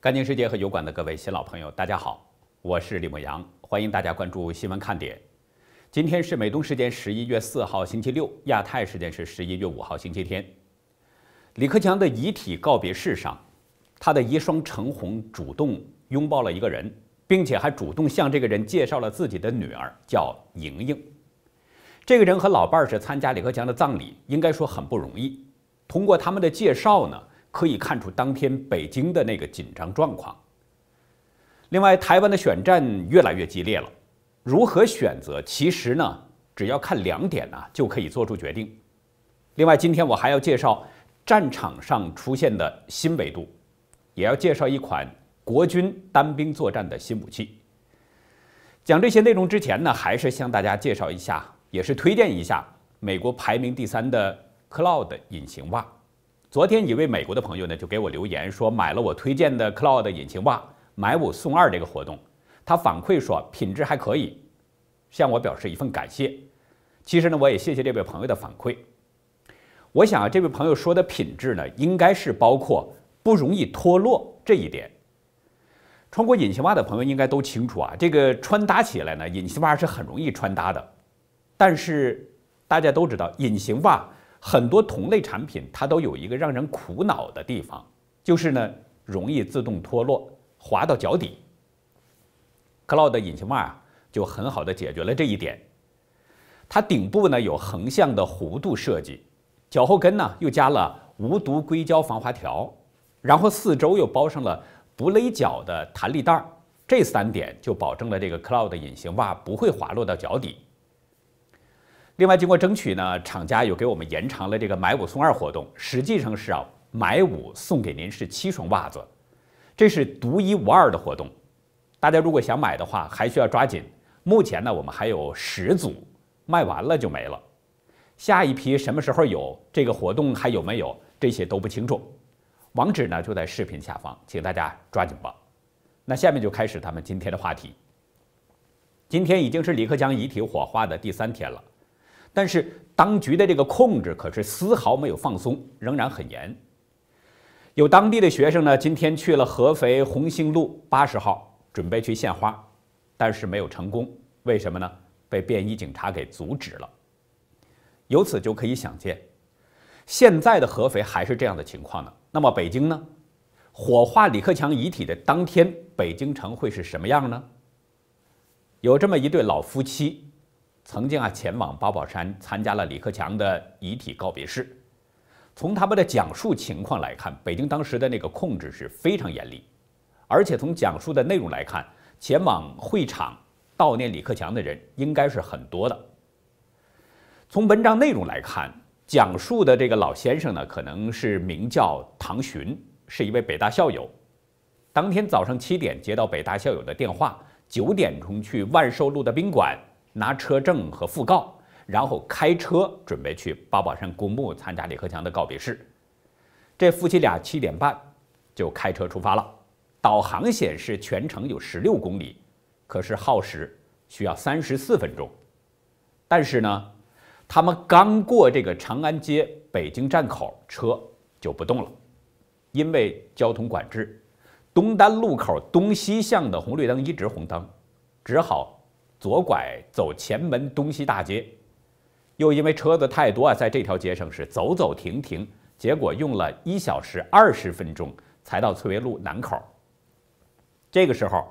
干净世界和油管的各位新老朋友，大家好，我是李莫阳，欢迎大家关注新闻看点。今天是美东时间十一月四号星期六，亚太时间是十一月五号星期天。李克强的遗体告别式上，他的遗孀陈红主动拥抱了一个人，并且还主动向这个人介绍了自己的女儿叫莹莹。这个人和老伴儿是参加李克强的葬礼，应该说很不容易。通过他们的介绍呢。可以看出当天北京的那个紧张状况。另外，台湾的选战越来越激烈了，如何选择？其实呢，只要看两点呢，就可以做出决定。另外，今天我还要介绍战场上出现的新维度，也要介绍一款国军单兵作战的新武器。讲这些内容之前呢，还是向大家介绍一下，也是推荐一下美国排名第三的 Cloud 隐形袜。昨天一位美国的朋友呢，就给我留言说买了我推荐的 Cloud 隐形袜，买五送二这个活动。他反馈说品质还可以，向我表示一份感谢。其实呢，我也谢谢这位朋友的反馈。我想啊，这位朋友说的品质呢，应该是包括不容易脱落这一点。穿过隐形袜的朋友应该都清楚啊，这个穿搭起来呢，隐形袜是很容易穿搭的。但是大家都知道隐形袜。很多同类产品它都有一个让人苦恼的地方，就是呢容易自动脱落，滑到脚底。Cloud 隐形袜啊就很好的解决了这一点，它顶部呢有横向的弧度设计，脚后跟呢又加了无毒硅胶防滑条，然后四周又包上了不勒脚的弹力带儿，这三点就保证了这个 Cloud 隐形袜不会滑落到脚底。另外，经过争取呢，厂家又给我们延长了这个买五送二活动，实际上是啊，买五送给您是七双袜子，这是独一无二的活动。大家如果想买的话，还需要抓紧。目前呢，我们还有十组，卖完了就没了。下一批什么时候有？这个活动还有没有？这些都不清楚。网址呢就在视频下方，请大家抓紧吧。那下面就开始咱们今天的话题。今天已经是李克强遗体火化的第三天了。但是当局的这个控制可是丝毫没有放松，仍然很严。有当地的学生呢，今天去了合肥红星路八十号，准备去献花，但是没有成功，为什么呢？被便衣警察给阻止了。由此就可以想见，现在的合肥还是这样的情况呢。那么北京呢？火化李克强遗体的当天，北京城会是什么样呢？有这么一对老夫妻。曾经啊，前往八宝山参加了李克强的遗体告别式。从他们的讲述情况来看，北京当时的那个控制是非常严厉，而且从讲述的内容来看，前往会场悼念李克强的人应该是很多的。从文章内容来看，讲述的这个老先生呢，可能是名叫唐寻，是一位北大校友。当天早上七点接到北大校友的电话，九点钟去万寿路的宾馆。拿车证和讣告，然后开车准备去八宝山公墓参加李克强的告别式。这夫妻俩七点半就开车出发了，导航显示全程有十六公里，可是耗时需要三十四分钟。但是呢，他们刚过这个长安街北京站口，车就不动了，因为交通管制。东单路口东西向的红绿灯一直红灯，只好。左拐走前门东西大街，又因为车子太多啊，在这条街上是走走停停，结果用了一小时二十分钟才到翠微路南口。这个时候，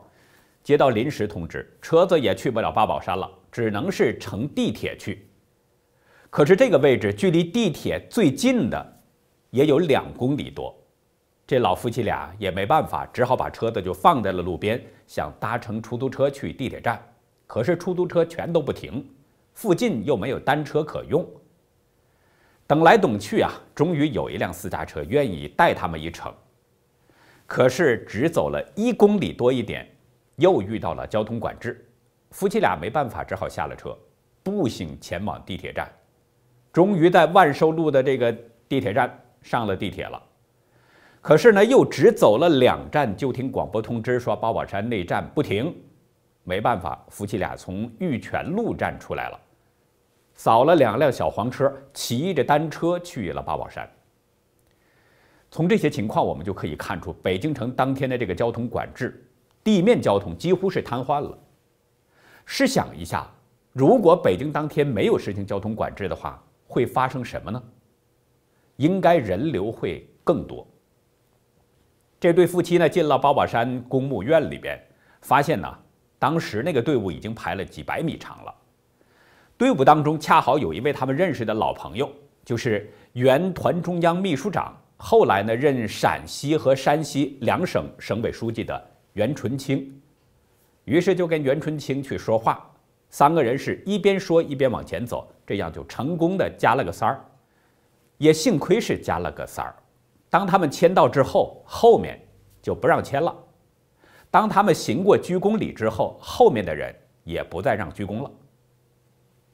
接到临时通知，车子也去不了八宝山了，只能是乘地铁去。可是这个位置距离地铁最近的也有两公里多，这老夫妻俩也没办法，只好把车子就放在了路边，想搭乘出租车去地铁站。可是出租车全都不停，附近又没有单车可用。等来等去啊，终于有一辆私家车愿意带他们一程。可是只走了一公里多一点，又遇到了交通管制，夫妻俩没办法，只好下了车，步行前往地铁站。终于在万寿路的这个地铁站上了地铁了。可是呢，又只走了两站，就听广播通知说八宝山内站不停。没办法，夫妻俩从玉泉路站出来了，扫了两辆小黄车，骑着单车去了八宝山。从这些情况我们就可以看出，北京城当天的这个交通管制，地面交通几乎是瘫痪了。试想一下，如果北京当天没有实行交通管制的话，会发生什么呢？应该人流会更多。这对夫妻呢，进了八宝山公墓院里边，发现呢。当时那个队伍已经排了几百米长了，队伍当中恰好有一位他们认识的老朋友，就是原团中央秘书长，后来呢任陕西和山西两省省委书记的袁纯清，于是就跟袁纯清去说话，三个人是一边说一边往前走，这样就成功的加了个三儿，也幸亏是加了个三儿，当他们签到之后，后面就不让签了。当他们行过鞠躬礼之后，后面的人也不再让鞠躬了。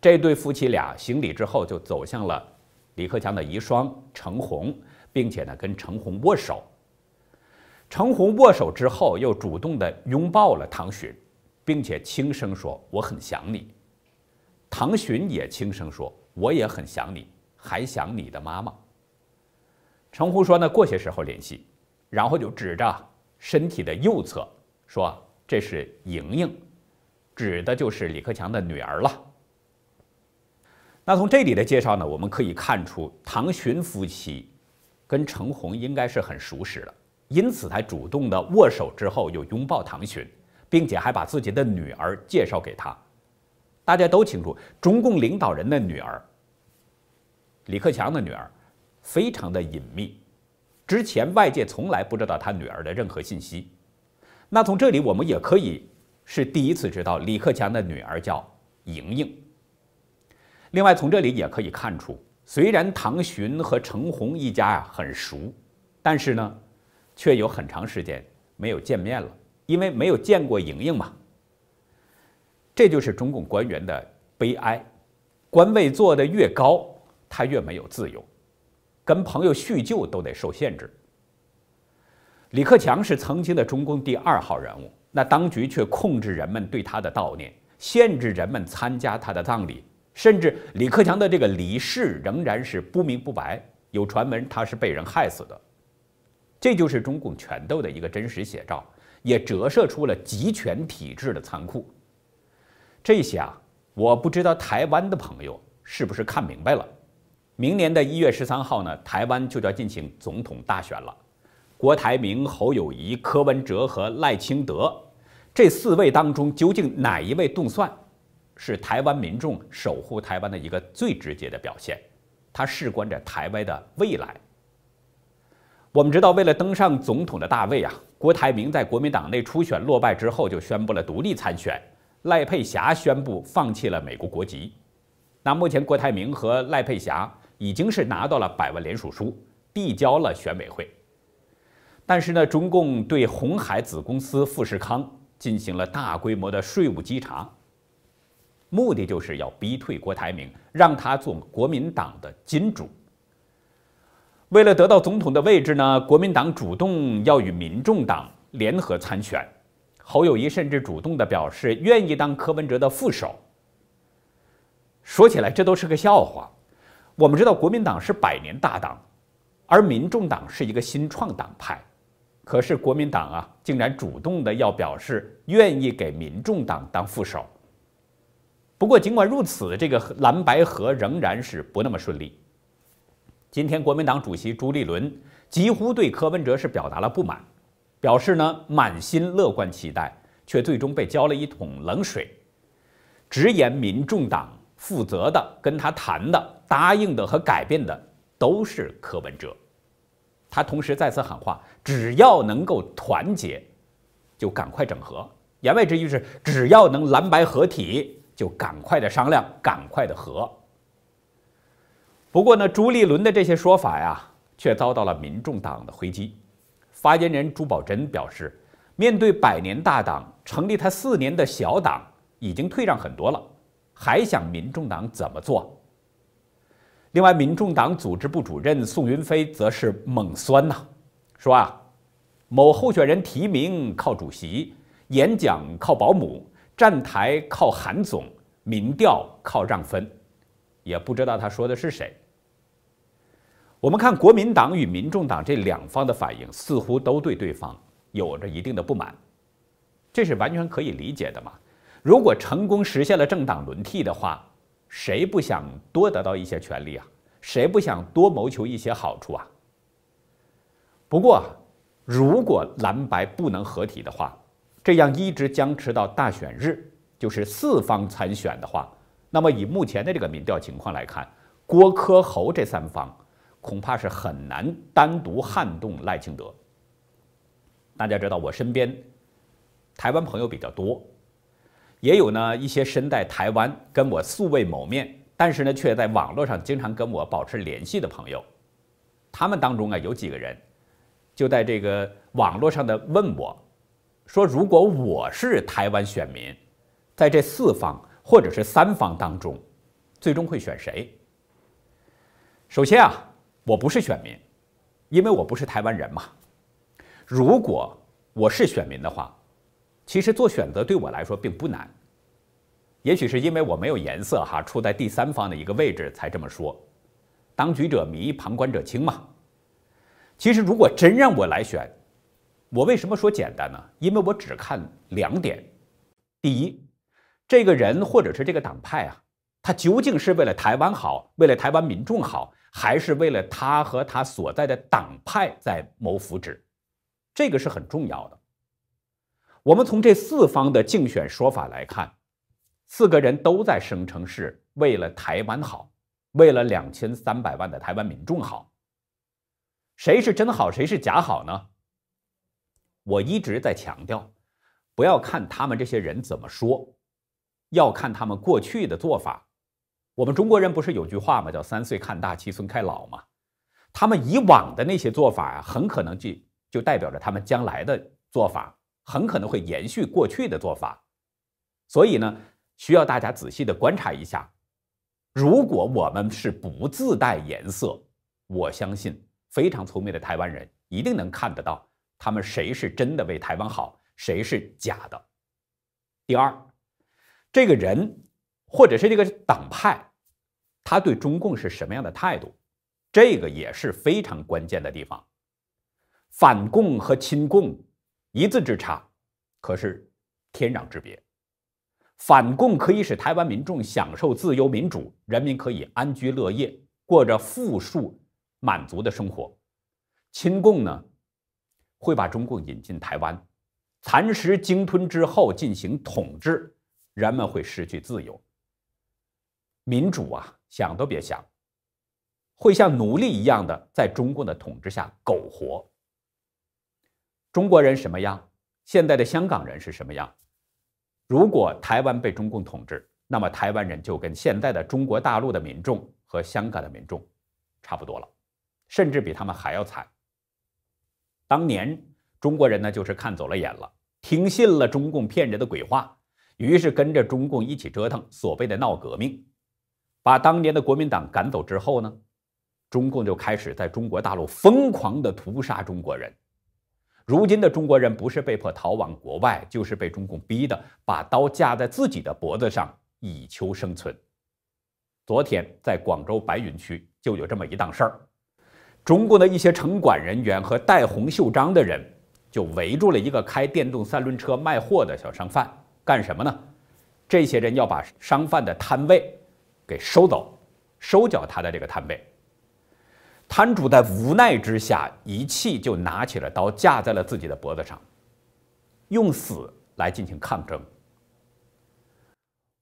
这对夫妻俩行礼之后，就走向了李克强的遗孀程红，并且呢跟程红握手。程红握手之后，又主动的拥抱了唐巡，并且轻声说：“我很想你。”唐巡也轻声说：“我也很想你，还想你的妈妈。”程红说：“呢过些时候联系。”然后就指着身体的右侧。说这是莹莹，指的就是李克强的女儿了。那从这里的介绍呢，我们可以看出唐寻夫妻跟程红应该是很熟识了，因此才主动的握手之后又拥抱唐寻，并且还把自己的女儿介绍给他。大家都清楚，中共领导人的女儿，李克强的女儿，非常的隐秘，之前外界从来不知道他女儿的任何信息。那从这里我们也可以是第一次知道李克强的女儿叫莹莹。另外，从这里也可以看出，虽然唐巡和程红一家呀很熟，但是呢，却有很长时间没有见面了，因为没有见过莹莹嘛。这就是中共官员的悲哀，官位做的越高，他越没有自由，跟朋友叙旧都得受限制。李克强是曾经的中共第二号人物，那当局却控制人们对他的悼念，限制人们参加他的葬礼，甚至李克强的这个离世仍然是不明不白，有传闻他是被人害死的。这就是中共权斗的一个真实写照，也折射出了集权体制的残酷。这些啊，我不知道台湾的朋友是不是看明白了？明年的一月十三号呢，台湾就要进行总统大选了。郭台铭、侯友谊、柯文哲和赖清德这四位当中，究竟哪一位动算，是台湾民众守护台湾的一个最直接的表现？它事关着台湾的未来。我们知道，为了登上总统的大位啊，郭台铭在国民党内初选落败之后，就宣布了独立参选；赖佩霞宣布放弃了美国国籍。那目前，郭台铭和赖佩霞已经是拿到了百万联署书，递交了选委会。但是呢，中共对红海子公司富士康进行了大规模的税务稽查，目的就是要逼退郭台铭，让他做国民党的金主。为了得到总统的位置呢，国民党主动要与民众党联合参选，侯友谊甚至主动的表示愿意当柯文哲的副手。说起来这都是个笑话，我们知道国民党是百年大党，而民众党是一个新创党派。可是国民党啊，竟然主动的要表示愿意给民众党当副手。不过尽管如此，这个蓝白河仍然是不那么顺利。今天国民党主席朱立伦几乎对柯文哲是表达了不满，表示呢满心乐观期待，却最终被浇了一桶冷水，直言民众党负责的跟他谈的、答应的和改变的都是柯文哲。他同时再次喊话，只要能够团结，就赶快整合。言外之意是，只要能蓝白合体，就赶快的商量，赶快的和。不过呢，朱立伦的这些说法呀，却遭到了民众党的回击。发言人朱宝珍表示，面对百年大党，成立他四年的小党已经退让很多了，还想民众党怎么做？另外，民众党组织部主任宋云飞则是猛酸呐，说啊，某候选人提名靠主席，演讲靠保姆，站台靠韩总，民调靠让分，也不知道他说的是谁。我们看国民党与民众党这两方的反应，似乎都对对方有着一定的不满，这是完全可以理解的嘛。如果成功实现了政党轮替的话。谁不想多得到一些权利啊？谁不想多谋求一些好处啊？不过，如果蓝白不能合体的话，这样一直僵持到大选日，就是四方参选的话，那么以目前的这个民调情况来看，郭、柯、侯这三方恐怕是很难单独撼动赖清德。大家知道，我身边台湾朋友比较多。也有呢一些身在台湾跟我素未谋面，但是呢却在网络上经常跟我保持联系的朋友，他们当中啊有几个人，就在这个网络上的问我，说如果我是台湾选民，在这四方或者是三方当中，最终会选谁？首先啊我不是选民，因为我不是台湾人嘛。如果我是选民的话。其实做选择对我来说并不难，也许是因为我没有颜色哈，处在第三方的一个位置才这么说。当局者迷，旁观者清嘛。其实如果真让我来选，我为什么说简单呢？因为我只看两点：第一，这个人或者是这个党派啊，他究竟是为了台湾好，为了台湾民众好，还是为了他和他所在的党派在谋福祉？这个是很重要的。我们从这四方的竞选说法来看，四个人都在声称是为了台湾好，为了两千三百万的台湾民众好。谁是真好，谁是假好呢？我一直在强调，不要看他们这些人怎么说，要看他们过去的做法。我们中国人不是有句话吗？叫“三岁看大，七寸看老”吗？他们以往的那些做法啊，很可能就就代表着他们将来的做法。很可能会延续过去的做法，所以呢，需要大家仔细的观察一下。如果我们是不自带颜色，我相信非常聪明的台湾人一定能看得到，他们谁是真的为台湾好，谁是假的。第二，这个人或者是这个党派，他对中共是什么样的态度，这个也是非常关键的地方。反共和亲共。一字之差，可是天壤之别。反共可以使台湾民众享受自由民主，人民可以安居乐业，过着富庶满足的生活；亲共呢，会把中共引进台湾，蚕食鲸吞之后进行统治，人们会失去自由、民主啊，想都别想，会像奴隶一样的在中共的统治下苟活。中国人什么样？现在的香港人是什么样？如果台湾被中共统治，那么台湾人就跟现在的中国大陆的民众和香港的民众差不多了，甚至比他们还要惨。当年中国人呢，就是看走了眼了，听信了中共骗人的鬼话，于是跟着中共一起折腾，所谓的闹革命，把当年的国民党赶走之后呢，中共就开始在中国大陆疯狂的屠杀中国人。如今的中国人不是被迫逃往国外，就是被中共逼的，把刀架在自己的脖子上以求生存。昨天在广州白云区就有这么一档事儿，中共的一些城管人员和戴红袖章的人就围住了一个开电动三轮车卖货的小商贩，干什么呢？这些人要把商贩的摊位给收走，收缴他的这个摊位。摊主在无奈之下，一气就拿起了刀，架在了自己的脖子上，用死来进行抗争。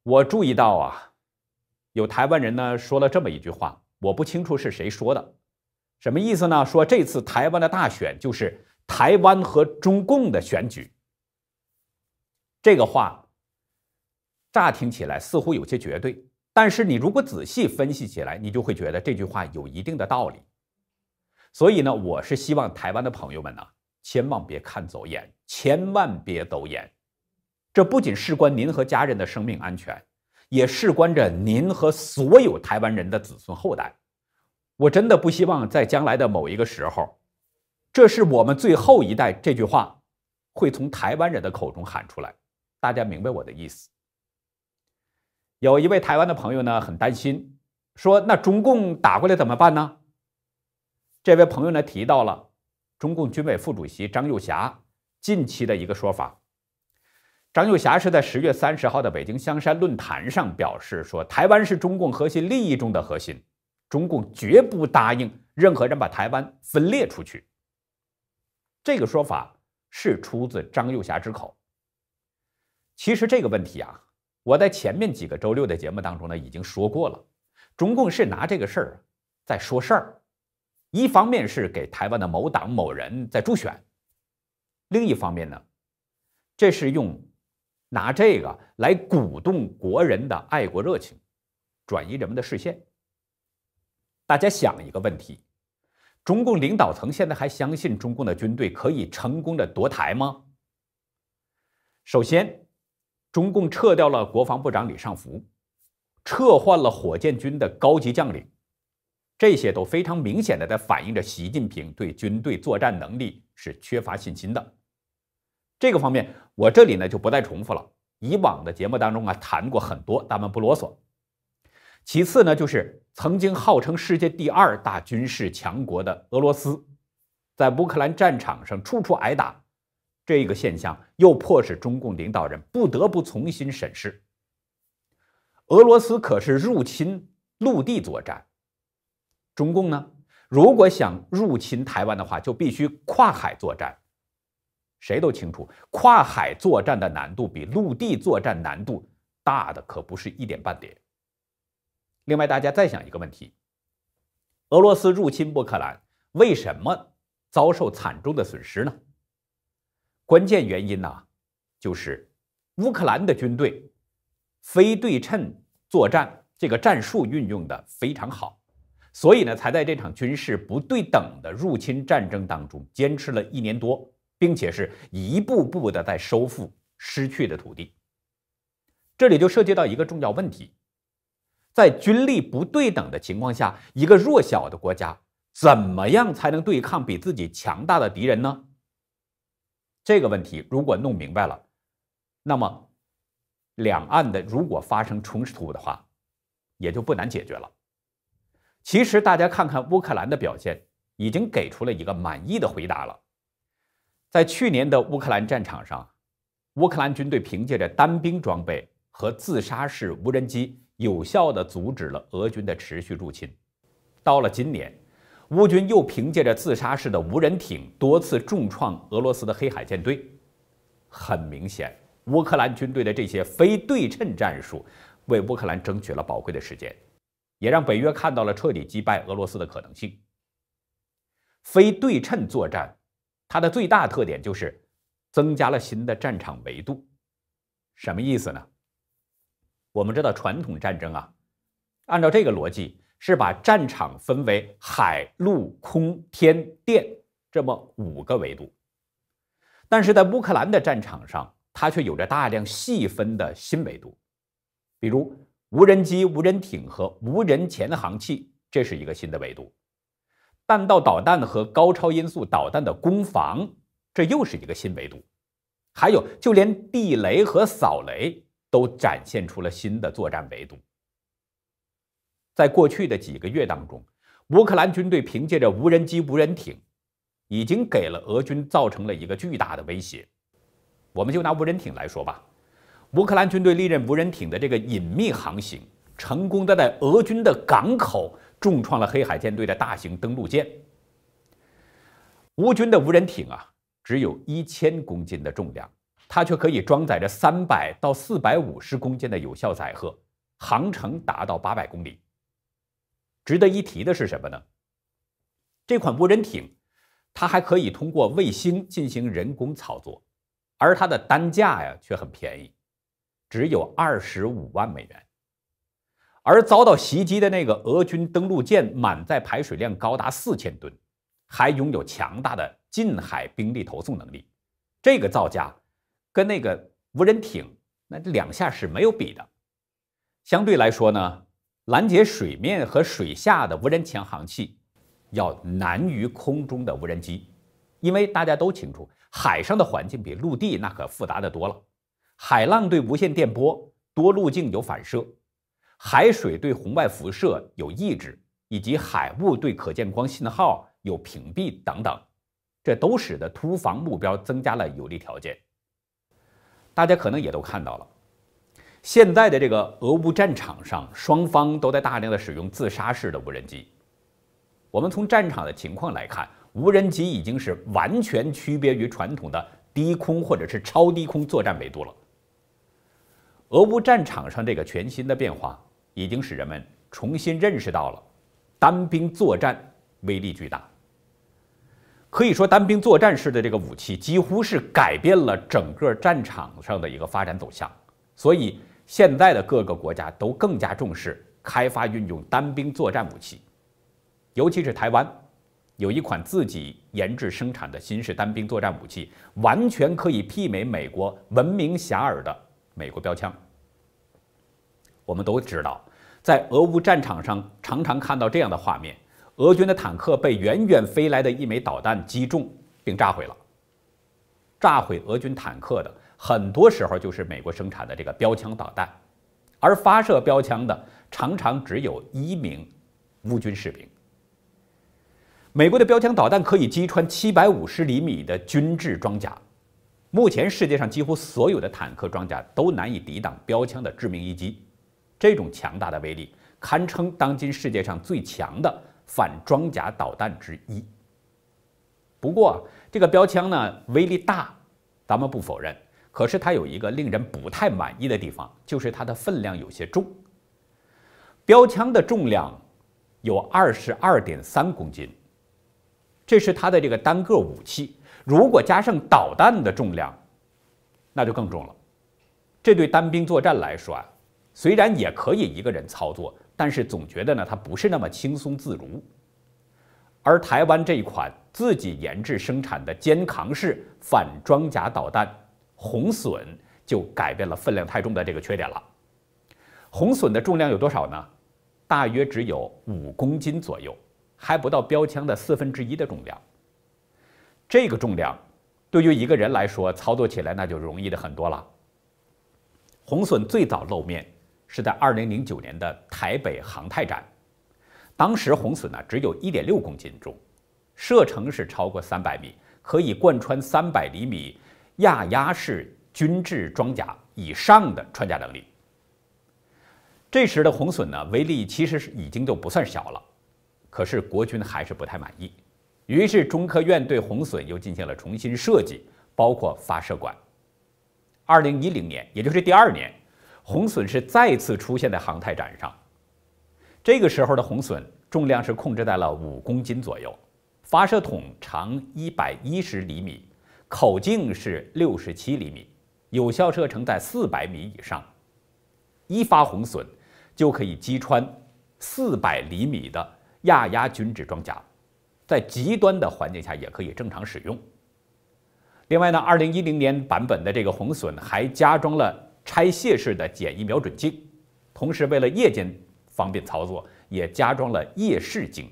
我注意到啊，有台湾人呢说了这么一句话，我不清楚是谁说的，什么意思呢？说这次台湾的大选就是台湾和中共的选举。这个话乍听起来似乎有些绝对，但是你如果仔细分析起来，你就会觉得这句话有一定的道理。所以呢，我是希望台湾的朋友们呢，千万别看走眼，千万别走眼。这不仅事关您和家人的生命安全，也事关着您和所有台湾人的子孙后代。我真的不希望在将来的某一个时候，这是我们最后一代这句话，会从台湾人的口中喊出来。大家明白我的意思。有一位台湾的朋友呢，很担心，说：“那中共打过来怎么办呢？”这位朋友呢提到了中共军委副主席张幼霞近期的一个说法。张幼霞是在十月三十号的北京香山论坛上表示说：“台湾是中共核心利益中的核心，中共绝不答应任何人把台湾分裂出去。”这个说法是出自张幼霞之口。其实这个问题啊，我在前面几个周六的节目当中呢已经说过了。中共是拿这个事儿在说事儿。一方面是给台湾的某党某人在助选，另一方面呢，这是用拿这个来鼓动国人的爱国热情，转移人们的视线。大家想一个问题：中共领导层现在还相信中共的军队可以成功的夺台吗？首先，中共撤掉了国防部长李尚福，撤换了火箭军的高级将领。这些都非常明显的在反映着习近平对军队作战能力是缺乏信心的。这个方面，我这里呢就不再重复了。以往的节目当中啊谈过很多，咱们不啰嗦。其次呢，就是曾经号称世界第二大军事强国的俄罗斯，在乌克兰战场上处处挨打，这个现象又迫使中共领导人不得不重新审视。俄罗斯可是入侵陆地作战。中共呢，如果想入侵台湾的话，就必须跨海作战。谁都清楚，跨海作战的难度比陆地作战难度大的可不是一点半点。另外，大家再想一个问题：俄罗斯入侵乌克兰，为什么遭受惨重的损失呢？关键原因呢，就是乌克兰的军队非对称作战这个战术运用的非常好。所以呢，才在这场军事不对等的入侵战争当中坚持了一年多，并且是一步步的在收复失去的土地。这里就涉及到一个重要问题：在军力不对等的情况下，一个弱小的国家怎么样才能对抗比自己强大的敌人呢？这个问题如果弄明白了，那么两岸的如果发生冲突的话，也就不难解决了。其实，大家看看乌克兰的表现，已经给出了一个满意的回答了。在去年的乌克兰战场上，乌克兰军队凭借着单兵装备和自杀式无人机，有效地阻止了俄军的持续入侵。到了今年，乌军又凭借着自杀式的无人艇，多次重创俄罗斯的黑海舰队。很明显，乌克兰军队的这些非对称战术，为乌克兰争取了宝贵的时间。也让北约看到了彻底击败俄罗斯的可能性。非对称作战，它的最大特点就是增加了新的战场维度。什么意思呢？我们知道传统战争啊，按照这个逻辑是把战场分为海、陆、空、天、电这么五个维度，但是在乌克兰的战场上，它却有着大量细分的新维度，比如。无人机、无人艇和无人潜航器，这是一个新的维度；弹道导弹和高超音速导弹的攻防，这又是一个新维度；还有，就连地雷和扫雷都展现出了新的作战维度。在过去的几个月当中，乌克兰军队凭借着无人机、无人艇，已经给了俄军造成了一个巨大的威胁。我们就拿无人艇来说吧。乌克兰军队利刃无人艇的这个隐秘航行，成功的在俄军的港口重创了黑海舰队的大型登陆舰。乌军的无人艇啊，只有一千公斤的重量，它却可以装载着三百到四百五十公斤的有效载荷，航程达到八百公里。值得一提的是什么呢？这款无人艇，它还可以通过卫星进行人工操作，而它的单价呀却很便宜。只有二十五万美元，而遭到袭击的那个俄军登陆舰满载排水量高达四千吨，还拥有强大的近海兵力投送能力。这个造价跟那个无人艇那这两下是没有比的。相对来说呢，拦截水面和水下的无人潜航器要难于空中的无人机，因为大家都清楚，海上的环境比陆地那可复杂的多了。海浪对无线电波多路径有反射，海水对红外辐射有抑制，以及海雾对可见光信号有屏蔽等等，这都使得突防目标增加了有利条件。大家可能也都看到了，现在的这个俄乌战场上，双方都在大量的使用自杀式的无人机。我们从战场的情况来看，无人机已经是完全区别于传统的低空或者是超低空作战维度了。俄乌战场上这个全新的变化，已经使人们重新认识到了单兵作战威力巨大。可以说，单兵作战式的这个武器，几乎是改变了整个战场上的一个发展走向。所以，现在的各个国家都更加重视开发运用单兵作战武器。尤其是台湾，有一款自己研制生产的新式单兵作战武器，完全可以媲美美国闻名遐迩的。美国标枪，我们都知道，在俄乌战场上常常看到这样的画面：俄军的坦克被远远飞来的一枚导弹击中并炸毁了。炸毁俄军坦克的，很多时候就是美国生产的这个标枪导弹，而发射标枪的，常常只有一名乌军士兵。美国的标枪导弹可以击穿七百五十厘米的军制装甲。目前世界上几乎所有的坦克装甲都难以抵挡标枪的致命一击，这种强大的威力堪称当今世界上最强的反装甲导弹之一。不过，这个标枪呢，威力大，咱们不否认。可是它有一个令人不太满意的地方，就是它的分量有些重。标枪的重量有二十二点三公斤，这是它的这个单个武器。如果加上导弹的重量，那就更重了。这对单兵作战来说啊，虽然也可以一个人操作，但是总觉得呢，它不是那么轻松自如。而台湾这一款自己研制生产的肩扛式反装甲导弹“红隼”就改变了分量太重的这个缺点了。“红隼”的重量有多少呢？大约只有五公斤左右，还不到标枪的四分之一的重量。这个重量对于一个人来说，操作起来那就容易的很多了。红隼最早露面是在2009年的台北航太展，当时红隼呢只有一点六公斤重，射程是超过三百米，可以贯穿三百厘米亚压式均质装甲以上的穿甲能力。这时的红隼呢威力其实是已经就不算小了，可是国军还是不太满意。于是，中科院对红隼又进行了重新设计，包括发射管。二零一零年，也就是第二年，红隼是再次出现在航太展上。这个时候的红隼重量是控制在了五公斤左右，发射筒长一百一十厘米，口径是六十七厘米，有效射程在四百米以上。一发红隼就可以击穿四百厘米的亚压均质装甲。在极端的环境下也可以正常使用。另外呢，二零一零年版本的这个红隼还加装了拆卸式的简易瞄准镜，同时为了夜间方便操作，也加装了夜视镜。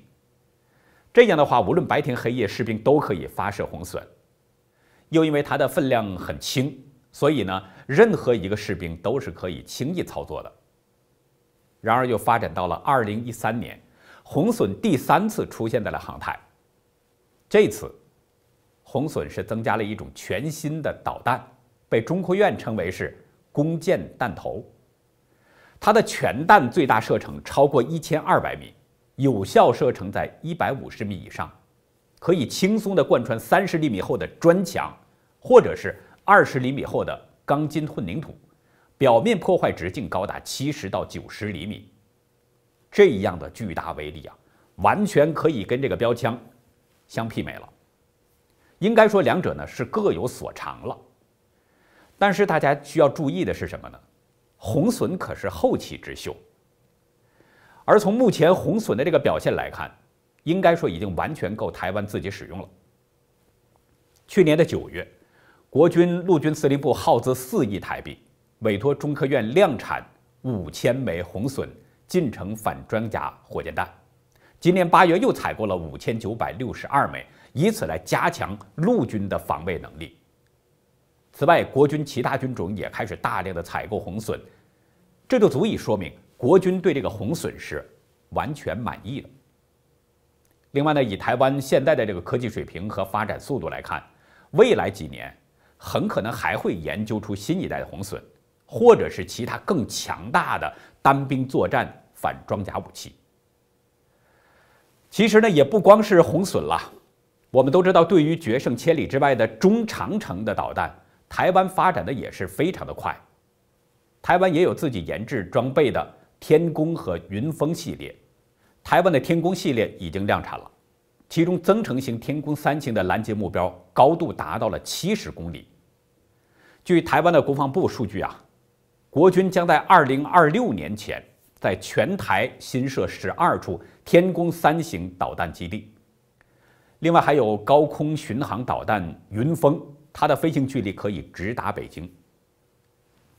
这样的话，无论白天黑夜，士兵都可以发射红隼。又因为它的分量很轻，所以呢，任何一个士兵都是可以轻易操作的。然而，又发展到了二零一三年，红隼第三次出现在了航太。这次，红隼是增加了一种全新的导弹，被中科院称为是弓箭弹头。它的全弹最大射程超过一千二百米，有效射程在一百五十米以上，可以轻松的贯穿三十厘米厚的砖墙，或者是二十厘米厚的钢筋混凝土，表面破坏直径高达七十到九十厘米。这样的巨大威力啊，完全可以跟这个标枪。相媲美了，应该说两者呢是各有所长了，但是大家需要注意的是什么呢？红隼可是后起之秀，而从目前红隼的这个表现来看，应该说已经完全够台湾自己使用了。去年的九月，国军陆军司令部耗资四亿台币，委托中科院量产五千枚红隼近程反装甲火箭弹。今年八月又采购了五千九百六十二枚，以此来加强陆军的防卫能力。此外，国军其他军种也开始大量的采购红隼，这就足以说明国军对这个红隼是完全满意的。另外呢，以台湾现在的这个科技水平和发展速度来看，未来几年很可能还会研究出新一代的红隼，或者是其他更强大的单兵作战反装甲武器。其实呢，也不光是红隼了。我们都知道，对于决胜千里之外的中长程的导弹，台湾发展的也是非常的快。台湾也有自己研制装备的天宫和云峰系列。台湾的天宫系列已经量产了，其中增程型天宫三型的拦截目标高度达到了七十公里。据台湾的国防部数据啊，国军将在二零二六年前。在全台新设十二处天宫三型导弹基地，另外还有高空巡航导弹云峰，它的飞行距离可以直达北京。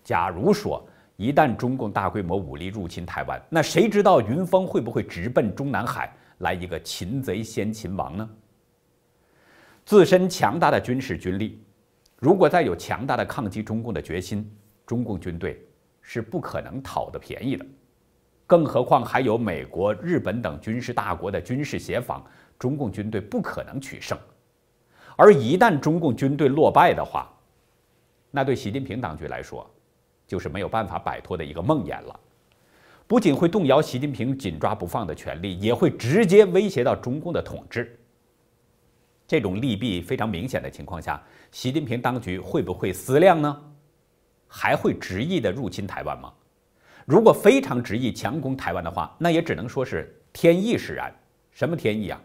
假如说一旦中共大规模武力入侵台湾，那谁知道云峰会不会直奔中南海来一个擒贼先擒王呢？自身强大的军事军力，如果再有强大的抗击中共的决心，中共军队是不可能讨得便宜的。更何况还有美国、日本等军事大国的军事协防，中共军队不可能取胜。而一旦中共军队落败的话，那对习近平当局来说，就是没有办法摆脱的一个梦魇了。不仅会动摇习近平紧抓不放的权利，也会直接威胁到中共的统治。这种利弊非常明显的情况下，习近平当局会不会思量呢？还会执意的入侵台湾吗？如果非常执意强攻台湾的话，那也只能说是天意使然。什么天意啊？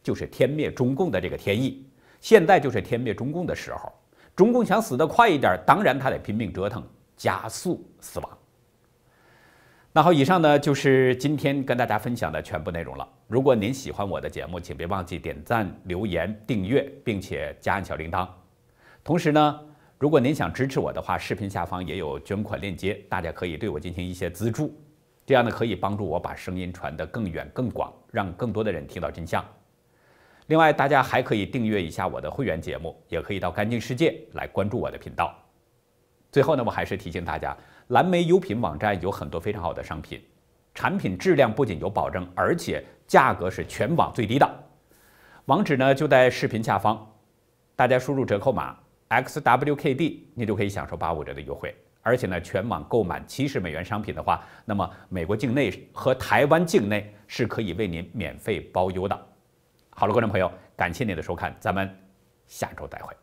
就是天灭中共的这个天意。现在就是天灭中共的时候。中共想死得快一点，当然他得拼命折腾，加速死亡。那好，以上呢就是今天跟大家分享的全部内容了。如果您喜欢我的节目，请别忘记点赞、留言、订阅，并且加按小铃铛。同时呢。如果您想支持我的话，视频下方也有捐款链接，大家可以对我进行一些资助，这样呢可以帮助我把声音传得更远更广，让更多的人听到真相。另外，大家还可以订阅一下我的会员节目，也可以到干净世界来关注我的频道。最后呢，我还是提醒大家，蓝莓优品网站有很多非常好的商品，产品质量不仅有保证，而且价格是全网最低的。网址呢就在视频下方，大家输入折扣码。xwkd，你就可以享受八五折的优惠，而且呢，全网购买七十美元商品的话，那么美国境内和台湾境内是可以为您免费包邮的。好了，观众朋友，感谢您的收看，咱们下周再会。